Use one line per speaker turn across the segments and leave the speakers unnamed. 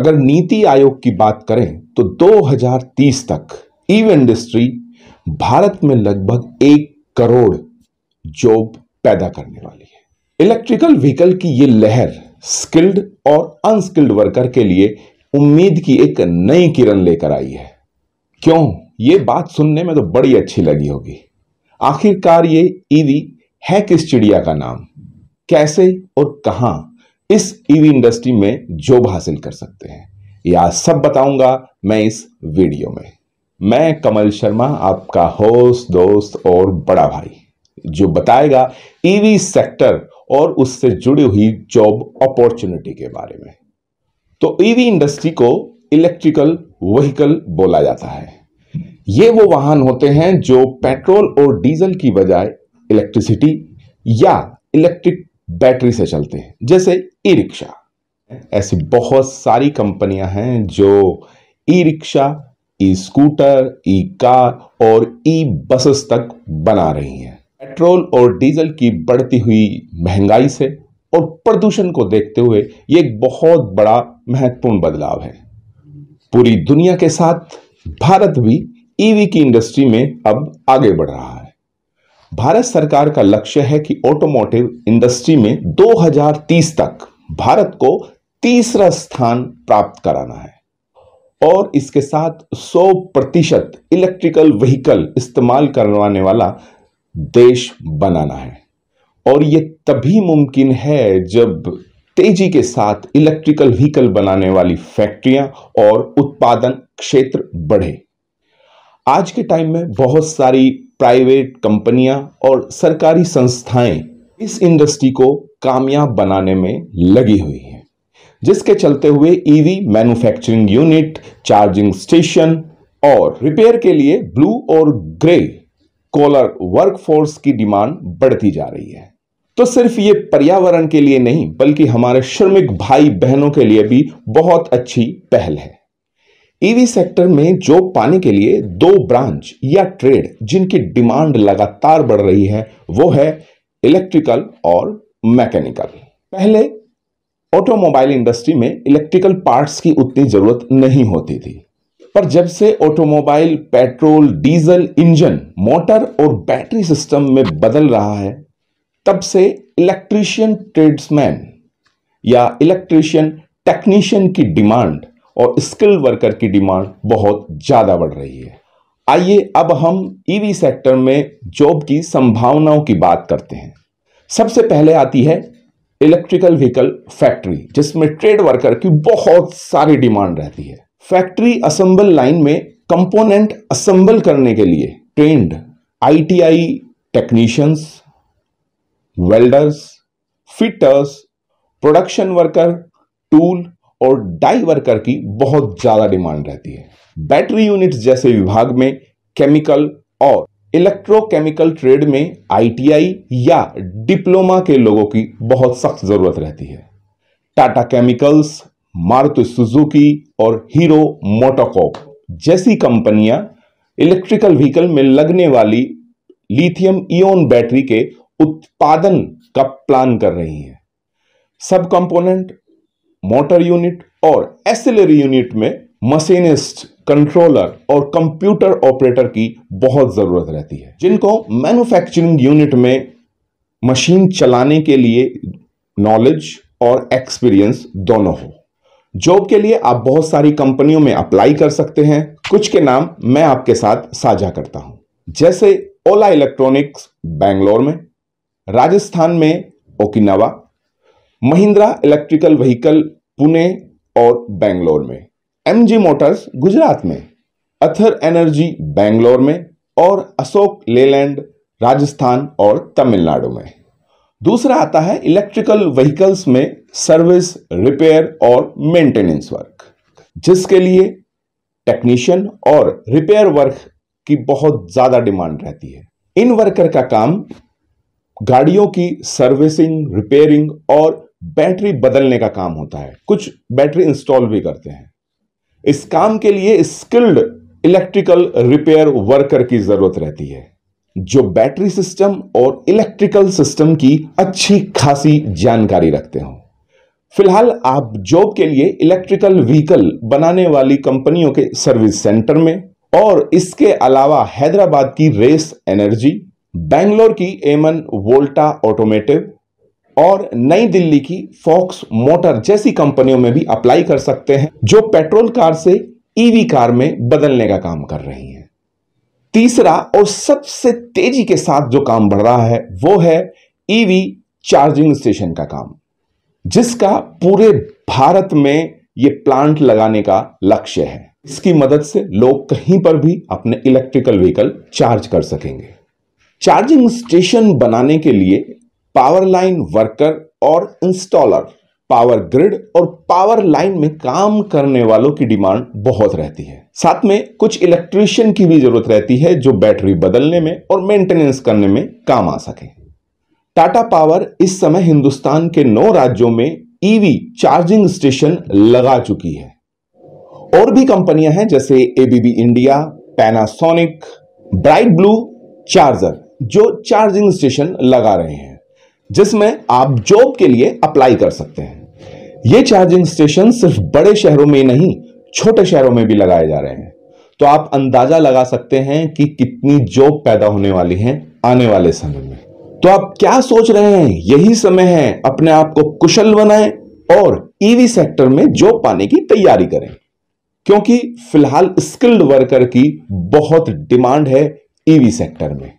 अगर नीति आयोग की बात करें तो 2030 तक ईव e इंडस्ट्री भारत में लगभग एक करोड़ जॉब पैदा करने वाली है इलेक्ट्रिकल व्हीकल की यह लहर स्किल्ड और अनस्किल्ड वर्कर के लिए उम्मीद की एक नई किरण लेकर आई है क्यों ये बात सुनने में तो बड़ी अच्छी लगी होगी आखिरकार ये ईवी e है किस चिड़िया का नाम कैसे और कहां इस ईवी e इंडस्ट्री में जॉब हासिल कर सकते हैं या सब बताऊंगा मैं इस वीडियो में मैं कमल शर्मा आपका होस्ट दोस्त और बड़ा भाई जो बताएगा ईवी e सेक्टर और उससे जुड़ी हुई जॉब अपॉर्चुनिटी के बारे में तो ईवी e इंडस्ट्री को इलेक्ट्रिकल व्हीकल बोला जाता है ये वो वाहन होते हैं जो पेट्रोल और डीजल की बजाय इलेक्ट्रिसिटी या इलेक्ट्रिक बैटरी से चलते हैं जैसे ई रिक्शा ऐसी बहुत सारी कंपनियां हैं जो e rickshaw e scooter e car और ई बसेस तक बना रही हैं पेट्रोल और डीजल की बढ़ती हुई महंगाई से और प्रदूषण को देखते हुए ये एक बहुत बड़ा महत्वपूर्ण बदलाव है पूरी दुनिया के साथ भारत भी ईवी की इंडस्ट्री में अब आगे बढ़ रहा है भारत सरकार का लक्ष्य है कि ऑटोमोटिव इंडस्ट्री में 2030 तक भारत को तीसरा स्थान प्राप्त कराना है और इसके साथ 100 प्रतिशत इलेक्ट्रिकल व्हीकल इस्तेमाल करवाने वाला देश बनाना है और ये तभी मुमकिन है जब तेजी के साथ इलेक्ट्रिकल व्हीकल बनाने वाली फैक्ट्रियां और उत्पादन क्षेत्र बढ़े आज के टाइम में बहुत सारी प्राइवेट कंपनियां और सरकारी संस्थाएं इस इंडस्ट्री को कामयाब बनाने में लगी हुई हैं जिसके चलते हुए EV manufacturing unit charging station और रिपेयर के लिए ब्लू और ग्रे कॉलर वर्कफोर्स की डिमांड बढ़ती जा रही है तो सिर्फ ये पर्यावरण के लिए नहीं बल्कि हमारे श्रमिक भाई बहनों के लिए भी बहुत अच्छी पहल है ईवी e सेक्टर में जॉब पाने के लिए दो ब्रांच या ट्रेड जिनकी डिमांड लगातार बढ़ रही है वो है इलेक्ट्रिकल और मैकेनिकल पहले ऑटोमोबाइल इंडस्ट्री में इलेक्ट्रिकल पार्ट्स की उतनी जरूरत नहीं होती थी पर जब से automobile petrol diesel engine motor और बैटरी सिस्टम में बदल रहा है तब से इलेक्ट्रीशियन ट्रेड्समैन या इलेक्ट्रीशियन टेक्नीशियन की डिमांड और स्किल वर्कर की डिमांड बहुत ज़्यादा बढ़ रही है आइए अब हम ईवी e सेक्टर में जॉब की संभावनाओं की बात करते हैं सबसे पहले आती है इलेक्ट्रिकल व्हीकल फैक्ट्री जिसमें ट्रेड वर्कर की बहुत सारी डिमांड रहती है फैक्ट्री असेंबल लाइन में कंपोनेंट असेंबल करने के लिए trained ITI technicians welders fitters production worker tool और डाई वर्कर की बहुत ज़्यादा डिमांड रहती है बैटरी यूनिट्स जैसे विभाग में केमिकल और इलेक्ट्रोकेमिकल ट्रेड में आईटीआई या डिप्लोमा के लोगों की बहुत सख्त ज़रूरत रहती है टाटा केमिकल्स मारुति सुजुकी और हीरो मोटोकॉप जैसी कंपनियां इलेक्ट्रिकल व्हीकल में लगने वाली लिथियम इन बैटरी के उत्पादन का प्लान कर रही हैं सब कंपोनेंट मोटर यूनिट और एसिलरी यूनिट में मशीनिस्ट कंट्रोलर और कंप्यूटर ऑपरेटर की बहुत ज़रूरत रहती है जिनको मैन्युफैक्चरिंग यूनिट में मशीन चलाने के लिए नॉलेज और एक्सपीरियंस दोनों हो जॉब के लिए आप बहुत सारी कंपनियों में अप्लाई कर सकते हैं कुछ के नाम मैं आपके साथ साझा करता हूं जैसे ओला इलेक्ट्रॉनिक्स बैंगलोर में राजस्थान में Okinawa Mahindra electrical vehicle Pune और बेंगलोर में एमजी मोटर्स गुजरात में अथर एनर्जी बेंगलोर में और अशोक लेलैंड राजस्थान और तमिलनाडु में दूसरा आता है इलेक्ट्रिकल व्हीकल्स में सर्विस रिपेयर और मेंटेनेंस वर्क जिसके लिए टेक्नीशियन और रिपेयर वर्क की बहुत ज़्यादा डिमांड रहती है इन वर्कर का काम गाड़ियों की सर्विसिंग रिपेयरिंग और बैटरी बदलने का काम होता है कुछ बैटरी इंस्टॉल भी करते हैं इस काम के लिए स्किल्ड इलेक्ट्रिकल रिपेयर वर्कर की जरूरत रहती है जो बैटरी सिस्टम और इलेक्ट्रिकल सिस्टम की अच्छी खासी जानकारी रखते हो फिलहाल आप जॉब के लिए इलेक्ट्रिकल व्हीकल बनाने वाली कंपनियों के सर्विस सेंटर में और इसके अलावा हैदराबाद की रेस एनर्जी बैंगलोर की एमन वोल्टा ऑटोमेटिव और नई दिल्ली की फॉक्स मोटर जैसी कंपनियों में भी अप्लाई कर सकते हैं जो पेट्रोल कार से ईवी e कार में बदलने का काम कर रही हैं तीसरा और सबसे तेजी के साथ जो काम बढ़ रहा है वो है ईवी चार्जिंग स्टेशन का काम जिसका पूरे भारत में ये प्लांट लगाने का लक्ष्य है इसकी मदद से लोग कहीं पर भी अपने इलेक्ट्रिकल व्हीकल चार्ज कर सकेंगे चार्जिंग स्टेशन बनाने के लिए पावर लाइन वर्कर और इंस्टॉलर पावर ग्रिड और पावर लाइन में काम करने वालों की डिमांड बहुत रहती है साथ में कुछ इलेक्ट्रिशियन की भी जरूरत रहती है जो बैटरी बदलने में और मेंटेनेंस करने में काम आ सके टाटा पावर इस समय हिंदुस्तान के नौ राज्यों में ईवी e चार्जिंग स्टेशन लगा चुकी है और भी कंपनियां हैं जैसे ABB India Panasonic bright blue charger जो चार्जिंग स्टेशन लगा रहे हैं जिसमें आप जॉब के लिए अप्लाई कर सकते हैं ये चार्जिंग स्टेशन सिर्फ बड़े शहरों में नहीं छोटे शहरों में भी लगाए जा रहे हैं तो आप अंदाजा लगा सकते हैं कि कितनी जॉब पैदा होने वाली है आने वाले समय में तो आप क्या सोच रहे हैं यही समय है अपने आप को कुशल बनाए और ईवी e सेक्टर में जॉब पाने की तैयारी करें क्योंकि फिलहाल स्किल्ड वर्कर की बहुत डिमांड है ईवी e सेक्टर में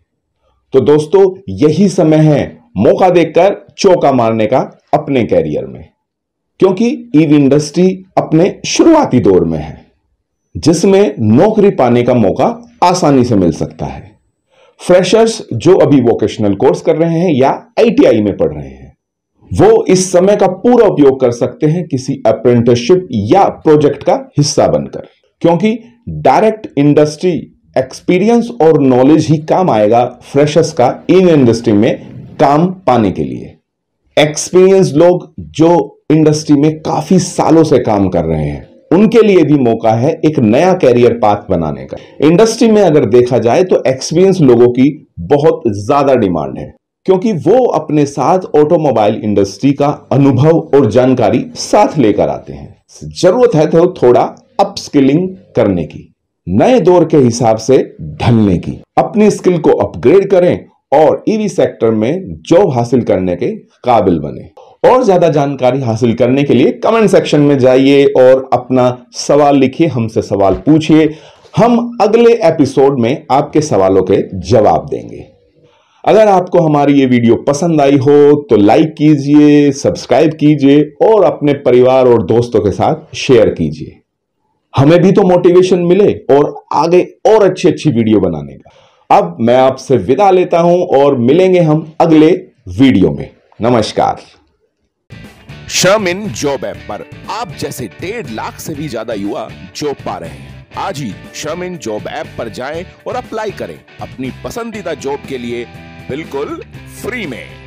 तो दोस्तों यही समय है मौका देखकर चौका मारने का अपने कैरियर में क्योंकि ईवी इंडस्ट्री अपने शुरुआती दौर में है जिसमें नौकरी पाने का मौका आसानी से मिल सकता है फ्रेशर्स जो अभी वोकेशनल कोर्स कर रहे हैं या आईटीआई में पढ़ रहे हैं वो इस समय का पूरा उपयोग कर सकते हैं किसी अप्रेंटिसशिप या प्रोजेक्ट का हिस्सा बनकर क्योंकि डायरेक्ट इंडस्ट्री एक्सपीरियंस और नॉलेज ही काम आएगा फ्रेशर्स का इन इंडस्ट्री में काम पाने के लिए एक्सपीरियंस लोग जो इंडस्ट्री में काफी सालों से काम कर रहे हैं उनके लिए भी मौका है एक नया कैरियर पाथ बनाने का इंडस्ट्री में अगर देखा जाए तो एक्सपीरियंस लोगों की बहुत ज्यादा डिमांड है क्योंकि वो अपने साथ ऑटोमोबाइल इंडस्ट्री का अनुभव और जानकारी साथ लेकर आते हैं जरूरत है तो थोड़ा अपस्किलिंग करने की नए दौर के हिसाब से ढलने की अपनी स्किल को अपग्रेड करें और ईवी e सेक्टर में जॉब हासिल करने के काबिल बने और ज्यादा जानकारी हासिल करने के लिए कमेंट सेक्शन में जाइए और अपना सवाल लिखिए हमसे सवाल पूछिए हम अगले एपिसोड में आपके सवालों के जवाब देंगे अगर आपको हमारी ये वीडियो पसंद आई हो तो लाइक कीजिए सब्सक्राइब कीजिए और अपने परिवार और दोस्तों के साथ शेयर कीजिए हमें भी तो मोटिवेशन मिले और आगे और अच्छी अच्छी वीडियो बनाने का अब मैं आपसे विदा लेता हूं और मिलेंगे हम अगले वीडियो में नमस्कार श्रम इन जॉब ऐप पर आप जैसे डेढ़ लाख से भी ज्यादा युवा जॉब पा रहे हैं आज ही श्रम इन जॉब ऐप पर जाएं और अप्लाई करें अपनी पसंदीदा जॉब के लिए बिल्कुल फ्री में